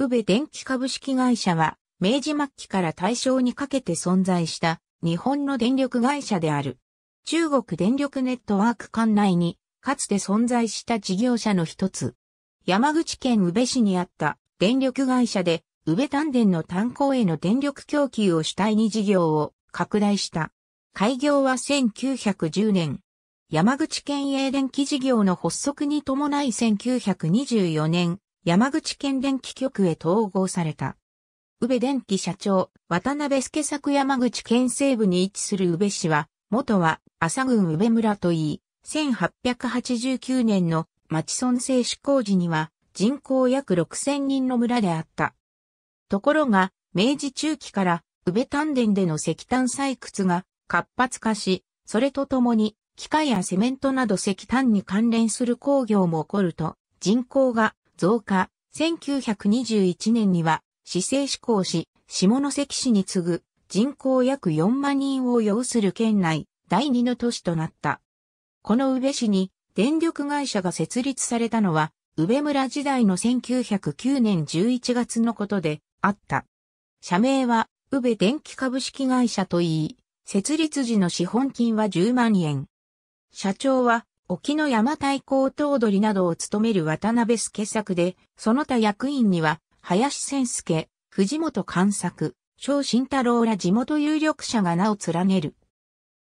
宇部電気株式会社は、明治末期から大正にかけて存在した日本の電力会社である。中国電力ネットワーク管内に、かつて存在した事業者の一つ。山口県宇部市にあった電力会社で、宇部丹田の炭鉱への電力供給を主体に事業を拡大した。開業は1910年。山口県営電気事業の発足に伴い1924年、山口県電気局へ統合された。宇部電気社長、渡辺助作山口県西部に位置する宇部市は、元は朝郡宇部村といい、1889年の町村制施行時には人口約6000人の村であった。ところが、明治中期から宇部丹田での石炭採掘が活発化し、それとともに機械やセメントなど石炭に関連する工業も起こると人口が増加、1921年には、市政志向し、下関市に次ぐ人口約4万人を要する県内第二の都市となった。この宇部市に電力会社が設立されたのは、宇部村時代の1909年11月のことであった。社名は宇部電気株式会社といい、設立時の資本金は10万円。社長は沖の山太高頭取などを務める渡辺助作で、その他役員には、林千助、藤本勘作、小慎太郎ら地元有力者が名を連ねる。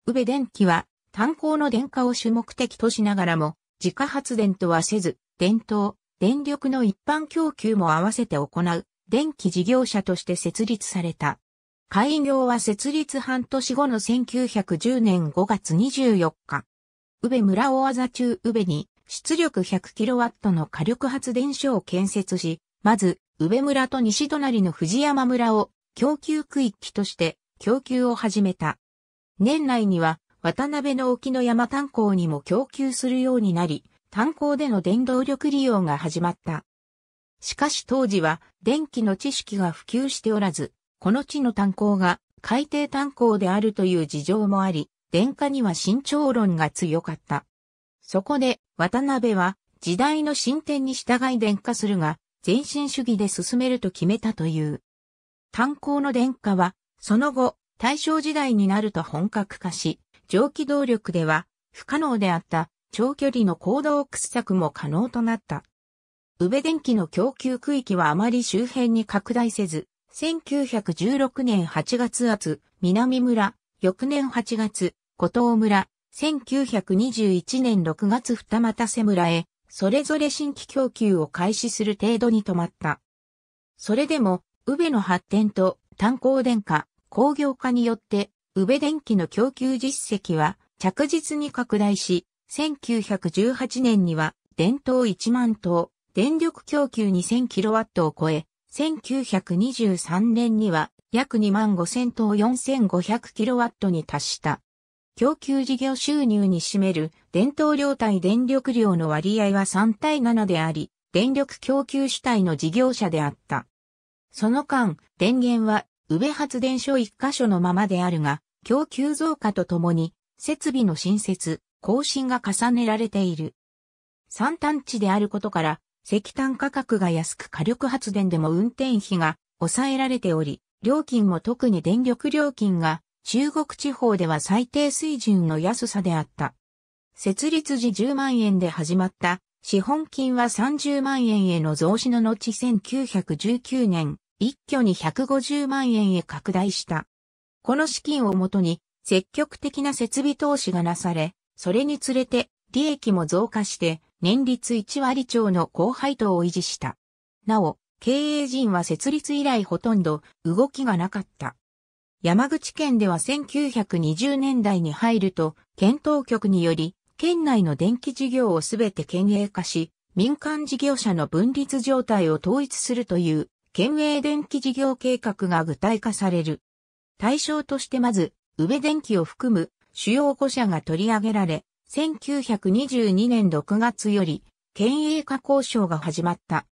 宇部電機は、炭鉱の電化を主目的としながらも、自家発電とはせず、電灯、電力の一般供給も合わせて行う、電気事業者として設立された。開業は設立半年後の1910年5月24日。宇部村大技中宇部に出力 100kW の火力発電所を建設し、まず、宇部村と西隣の藤山村を供給区域として供給を始めた。年内には渡辺の沖の山炭鉱にも供給するようになり、炭鉱での電動力利用が始まった。しかし当時は電気の知識が普及しておらず、この地の炭鉱が海底炭鉱であるという事情もあり、殿下には慎重論が強かった。そこで、渡辺は、時代の進展に従い殿下するが、前進主義で進めると決めたという。炭鉱の殿下は、その後、大正時代になると本格化し、蒸気動力では、不可能であった長距離の行動掘削も可能となった。宇部電気の供給区域はあまり周辺に拡大せず、1916年8月末、南村、翌年8月、古藤村、1921年6月二股瀬村へ、それぞれ新規供給を開始する程度に止まった。それでも、宇部の発展と炭鉱電化、工業化によって、宇部電気の供給実績は着実に拡大し、1918年には電灯1万灯、電力供給 2000kW を超え、1923年には約2万5000灯 4500kW に達した。供給事業収入に占める伝統量対電力量の割合は3対7であり、電力供給主体の事業者であった。その間、電源は、宇部発電所1箇所のままであるが、供給増加とともに、設備の新設、更新が重ねられている。三端地であることから、石炭価格が安く火力発電でも運転費が抑えられており、料金も特に電力料金が中国地方では最低水準の安さであった。設立時10万円で始まった資本金は30万円への増資の後1919年、一挙に150万円へ拡大した。この資金をもとに積極的な設備投資がなされ、それにつれて利益も増加して年率1割超の高配当を維持した。なお、経営陣は設立以来ほとんど動きがなかった。山口県では1920年代に入ると、県当局により、県内の電気事業をすべて県営化し、民間事業者の分立状態を統一するという、県営電気事業計画が具体化される。対象としてまず、宇部電気を含む主要5社が取り上げられ、1922年6月より、県営化交渉が始まった。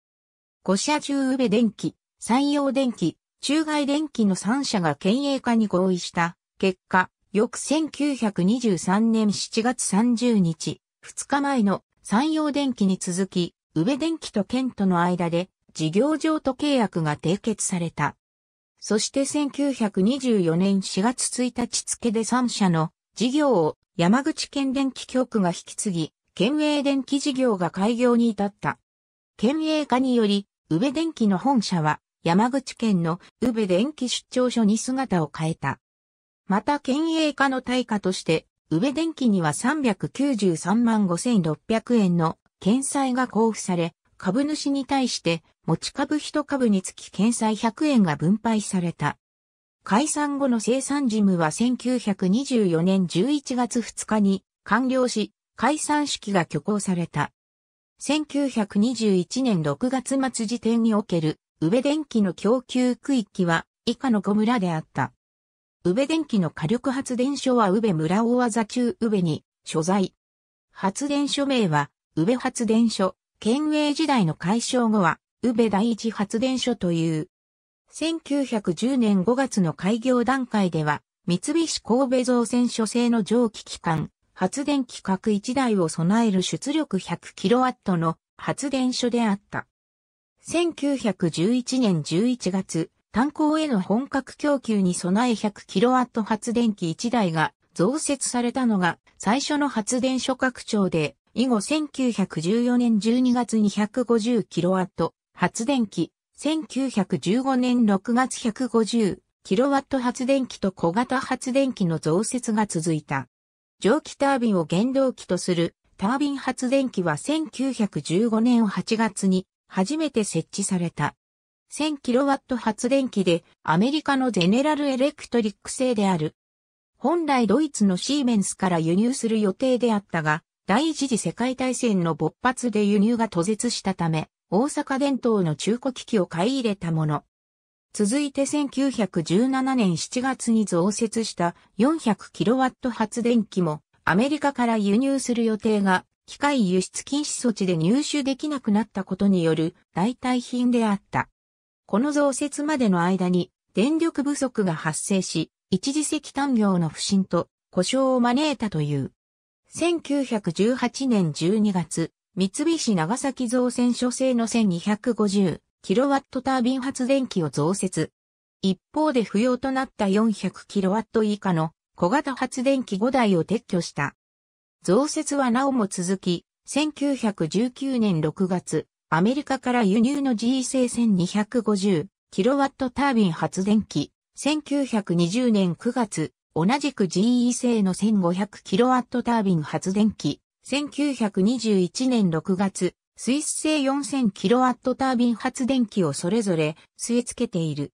5社中宇部電気、山陽電気、中外電機の3社が県営化に合意した結果、翌1923年7月30日、2日前の山陽電機に続き、宇部電機と県との間で事業譲渡契約が締結された。そして1924年4月1日付で3社の事業を山口県電機局が引き継ぎ、県営電機事業が開業に至った。県営化により、宇部電機の本社は山口県の宇部電気出張所に姿を変えた。また県営化の対価として、宇部電気には393万5600円の検済が交付され、株主に対して持ち株一株につき検済100円が分配された。解散後の生産事務は1924年11月2日に完了し、解散式が挙行された。1921年6月末時点における宇部電気の供給区域は以下の5村であった。宇部電気の火力発電所は宇部村大技中宇部に所在。発電所名は宇部発電所、県営時代の解消後は宇部第一発電所という。1910年5月の開業段階では、三菱神戸造船所製の蒸気機関、発電機各1台を備える出力 100kW の発電所であった。1911年11月、炭鉱への本格供給に備え 100kW 発電機1台が増設されたのが最初の発電所拡張で、以後1914年12月に5 0 k w 発電機、1915年6月 150kW 発電機と小型発電機の増設が続いた。蒸気タービンを原動機とするタービン発電機は1915年8月に初めて設置された。1000kW 発電機でアメリカのゼネラルエレクトリック製である。本来ドイツのシーメンスから輸入する予定であったが、第一次世界大戦の勃発で輸入が途絶したため、大阪伝統の中古機器を買い入れたもの。続いて1917年7月に増設した 400kW 発電機もアメリカから輸入する予定が機械輸出禁止措置で入手できなくなったことによる代替品であった。この増設までの間に電力不足が発生し、一時石炭業の不振と故障を招いたという。1918年12月、三菱長崎造船所製の 1250kW タービン発電機を増設。一方で不要となった 400kW 以下の小型発電機5台を撤去した。増設はなおも続き、1919年6月、アメリカから輸入の GE 製 1250kW タービン発電機、1920年9月、同じく GE 製の 1500kW タービン発電機、1921年6月、スイス製 4000kW タービン発電機をそれぞれ据え付けている。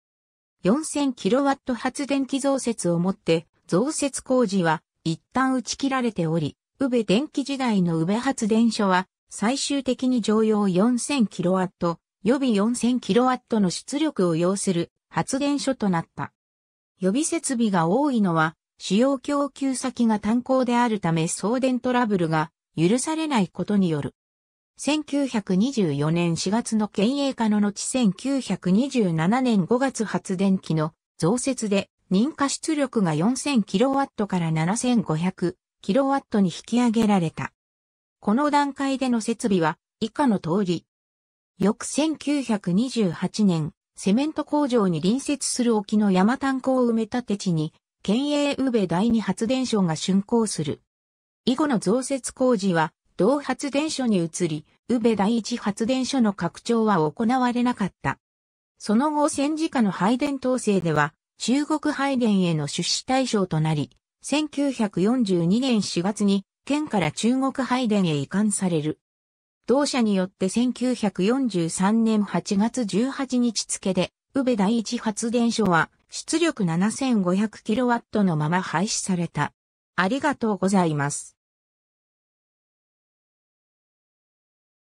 4000kW 発電機増設をもって、増設工事は一旦打ち切られており、宇部電気時代の宇部発電所は、最終的に常用 4000kW、予備 4000kW の出力を要する発電所となった。予備設備が多いのは、使用供給先が炭鉱であるため送電トラブルが許されないことによる。1924年4月の県営化の後1927年5月発電機の増設で認可出力が 4000kW から7 5 0 0キロワットに引き上げられた。この段階での設備は以下の通り。翌1928年、セメント工場に隣接する沖の山炭鉱を埋め立て地に、県営宇部第二発電所が竣工する。以後の増設工事は、同発電所に移り、宇部第一発電所の拡張は行われなかった。その後戦時下の配電統制では、中国配電への出資対象となり、1942年4月に、県から中国拝殿へ移管される。同社によって1943年8月18日付で、宇部第一発電所は出力 7500kW のまま廃止された。ありがとうございます。